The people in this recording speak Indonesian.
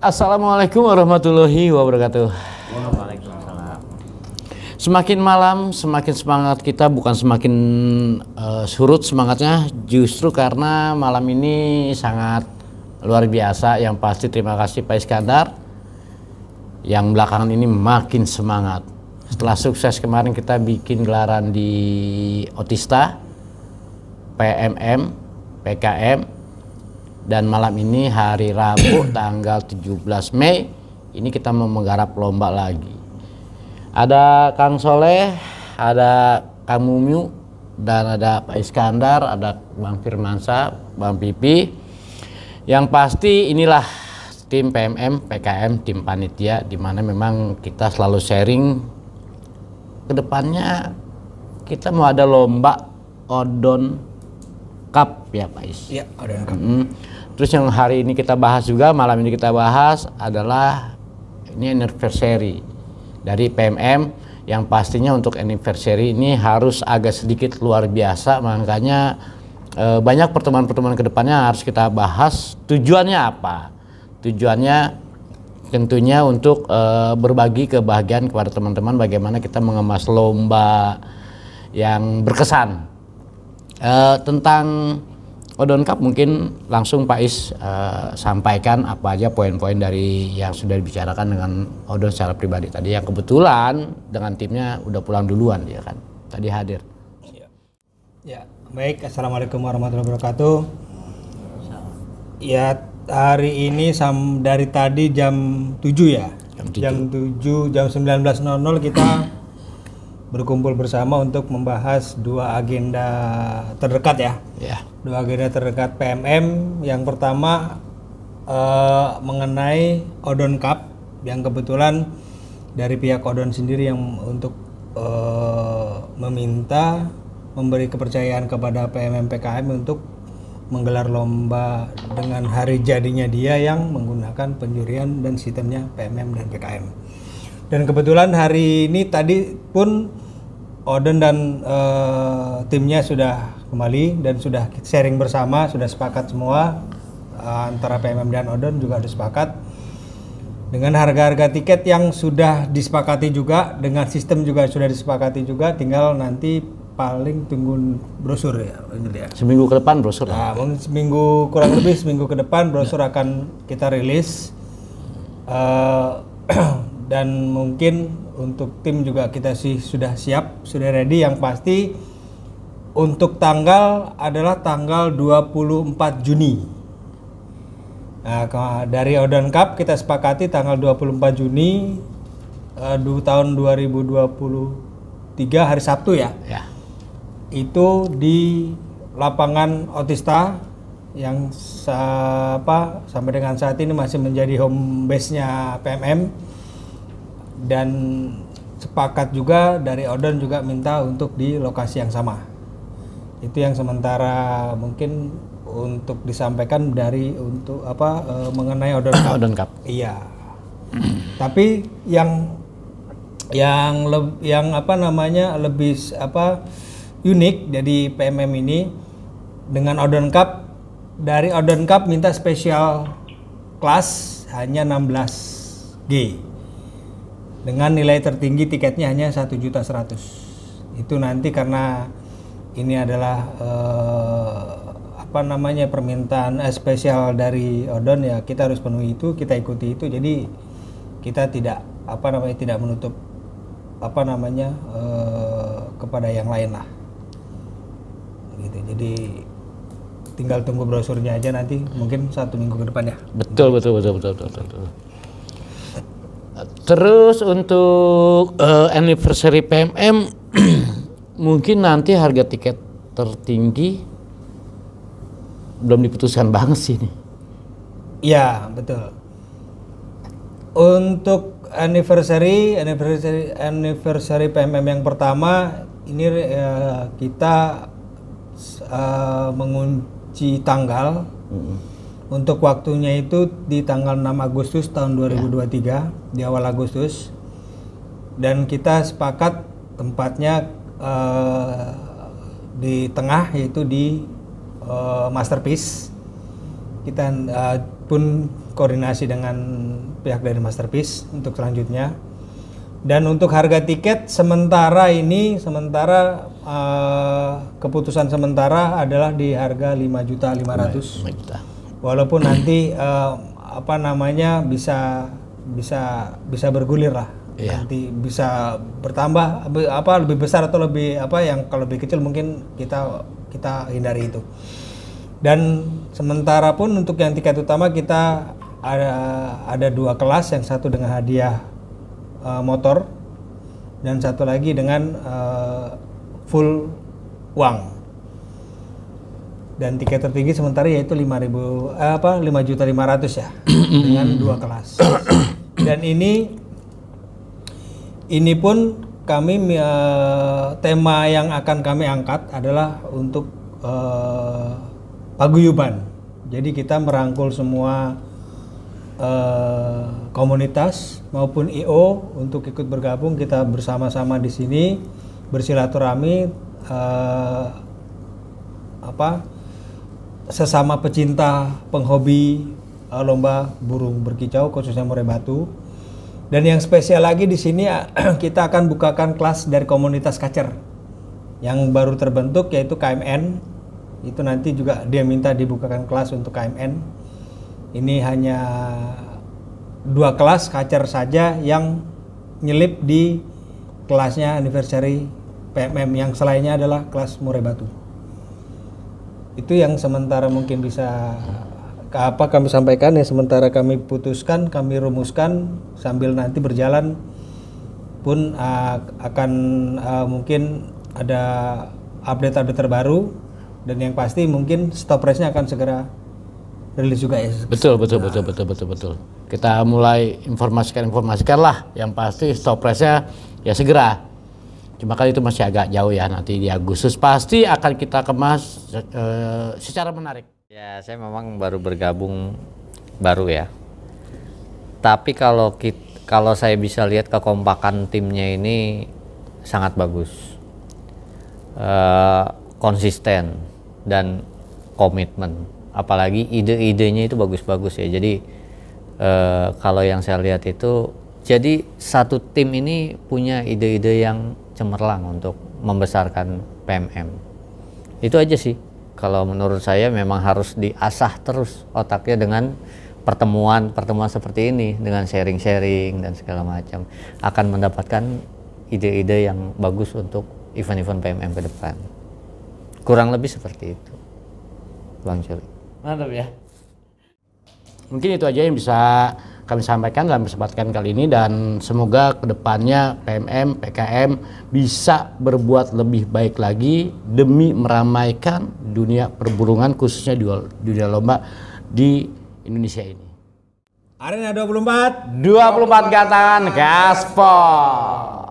Assalamualaikum warahmatullahi wabarakatuh. Semakin malam, semakin semangat kita bukan semakin uh, surut semangatnya, justru karena malam ini sangat luar biasa. Yang pasti terima kasih Pak Iskandar yang belakangan ini makin semangat. Setelah sukses kemarin kita bikin gelaran di Otista, PMM, PKM, dan malam ini hari Rabu tanggal 17 Mei ini kita mau menggarap lomba lagi. Ada Kang Soleh, ada Kang Mumiu, dan ada Pak Iskandar, ada Bang Firmansa, Bang Pipi. Yang pasti inilah tim PMM, PKM, tim panitia di mana memang kita selalu sharing kedepannya kita mau ada lomba odon Cup ya Pak Is. Iya, lengkap. Mm -hmm. Terus yang hari ini kita bahas juga, malam ini kita bahas adalah ini anniversary dari PMM yang pastinya untuk anniversary ini harus agak sedikit luar biasa makanya e, banyak pertemuan-pertemuan kedepannya harus kita bahas tujuannya apa tujuannya tentunya untuk e, berbagi kebahagiaan kepada teman-teman bagaimana kita mengemas lomba yang berkesan Uh, tentang Odon Cup mungkin langsung Pak Is uh, sampaikan apa aja poin-poin dari yang sudah dibicarakan dengan Odon secara pribadi tadi yang kebetulan dengan timnya udah pulang duluan dia kan tadi hadir. Iya. Ya, baik assalamualaikum warahmatullahi wabarakatuh. Ya hari ini sam dari tadi jam 7 ya. Jam 7. Jam 7 jam 19.00 kita berkumpul bersama untuk membahas dua agenda terdekat ya. Ya. Dua agenda terdekat PMM. Yang pertama uh, mengenai Odon Cup yang kebetulan dari pihak Odon sendiri yang untuk uh, meminta memberi kepercayaan kepada PMM PKM untuk menggelar lomba dengan hari jadinya dia yang menggunakan penjurian dan sistemnya PMM dan PKM. Dan kebetulan hari ini tadi pun Oden dan uh, timnya sudah kembali dan sudah sharing bersama, sudah sepakat semua uh, antara PMM dan Oden juga sudah sepakat dengan harga-harga tiket yang sudah disepakati juga, dengan sistem juga sudah disepakati juga, tinggal nanti paling tunggu brosur ya, ya. Seminggu ke depan brosur. Nah, mungkin seminggu kurang lebih seminggu ke depan brosur akan kita rilis. Uh, dan mungkin untuk tim juga kita sih sudah siap, sudah ready yang pasti untuk tanggal adalah tanggal 24 Juni. Nah, dari Odon Cup kita sepakati tanggal 24 Juni uh, tahun 2023 hari Sabtu ya. ya. Itu di lapangan Otista yang apa sampai dengan saat ini masih menjadi home base-nya PMM dan sepakat juga dari Odon juga minta untuk di lokasi yang sama. Itu yang sementara mungkin untuk disampaikan dari untuk apa e, mengenai Odon Cup. Odon Cup. Iya. Tapi yang yang leb, yang apa namanya lebih apa unik dari PMM ini dengan Odon Cup dari Odon Cup minta special class hanya 16G dengan nilai tertinggi tiketnya hanya satu juta seratus itu nanti karena ini adalah eh, apa namanya permintaan eh, spesial dari Odon ya kita harus penuhi itu kita ikuti itu jadi kita tidak apa namanya tidak menutup apa namanya eh, kepada yang lain lah gitu jadi tinggal tunggu brosurnya aja nanti mungkin satu minggu ke depan ya betul betul betul betul betul, betul. Terus untuk uh, anniversary PMM mungkin nanti harga tiket tertinggi belum diputuskan banget sih ini. Ya, betul. Untuk anniversary anniversary anniversary PMM yang pertama ini uh, kita uh, mengunci tanggal. Mm -hmm untuk waktunya itu di tanggal 6 Agustus tahun 2023, ya. di awal Agustus. Dan kita sepakat tempatnya uh, di tengah yaitu di uh, masterpiece. Kita uh, pun koordinasi dengan pihak dari masterpiece untuk selanjutnya. Dan untuk harga tiket sementara ini sementara uh, keputusan sementara adalah di harga juta 5 juta walaupun nanti uh, apa namanya bisa bisa bisa bergulir lah yeah. nanti bisa bertambah apa lebih besar atau lebih apa yang kalau lebih kecil mungkin kita kita hindari itu dan sementara pun untuk yang tiket utama kita ada ada dua kelas yang satu dengan hadiah uh, motor dan satu lagi dengan uh, full uang dan tiket tertinggi sementara yaitu 5000 eh, apa 5 juta 500 ya dengan dua kelas. dan ini ini pun kami uh, tema yang akan kami angkat adalah untuk uh, paguyuban. Jadi kita merangkul semua uh, komunitas maupun IO untuk ikut bergabung kita bersama-sama di sini bersilaturahmi uh, apa sesama pecinta penghobi uh, lomba burung berkicau khususnya murai batu. Dan yang spesial lagi di sini ya, kita akan bukakan kelas dari komunitas kacer yang baru terbentuk yaitu KMN. Itu nanti juga dia minta dibukakan kelas untuk KMN. Ini hanya dua kelas kacer saja yang nyelip di kelasnya anniversary PMM yang selainnya adalah kelas murai batu itu yang sementara mungkin bisa apa kami sampaikan ya sementara kami putuskan kami rumuskan sambil nanti berjalan pun uh, akan uh, mungkin ada update-update terbaru dan yang pasti mungkin stop race-nya akan segera rilis juga ya. Betul betul nah. betul betul betul betul. Kita mulai informasikan informasikan lah yang pasti stop race-nya ya segera Cuma kan itu masih agak jauh ya nanti di Agustus pasti akan kita kemas uh, secara menarik. Ya, saya memang baru bergabung baru ya. Tapi kalau kita, kalau saya bisa lihat kekompakan timnya ini sangat bagus, uh, konsisten dan komitmen. Apalagi ide-idenya itu bagus-bagus ya. Jadi uh, kalau yang saya lihat itu, jadi satu tim ini punya ide-ide yang cemerlang untuk membesarkan PMM. Itu aja sih. Kalau menurut saya memang harus diasah terus otaknya dengan pertemuan-pertemuan seperti ini dengan sharing-sharing dan segala macam akan mendapatkan ide-ide yang bagus untuk event-event PMM ke depan. Kurang lebih seperti itu. Bang Curi. Mantap ya. Mungkin itu aja yang bisa kami sampaikan dalam kesempatan kali ini dan semoga kedepannya PMM, PKM bisa berbuat lebih baik lagi demi meramaikan dunia perburungan khususnya di dunia lomba di Indonesia ini. Arena 24 24, 24 Gaspol.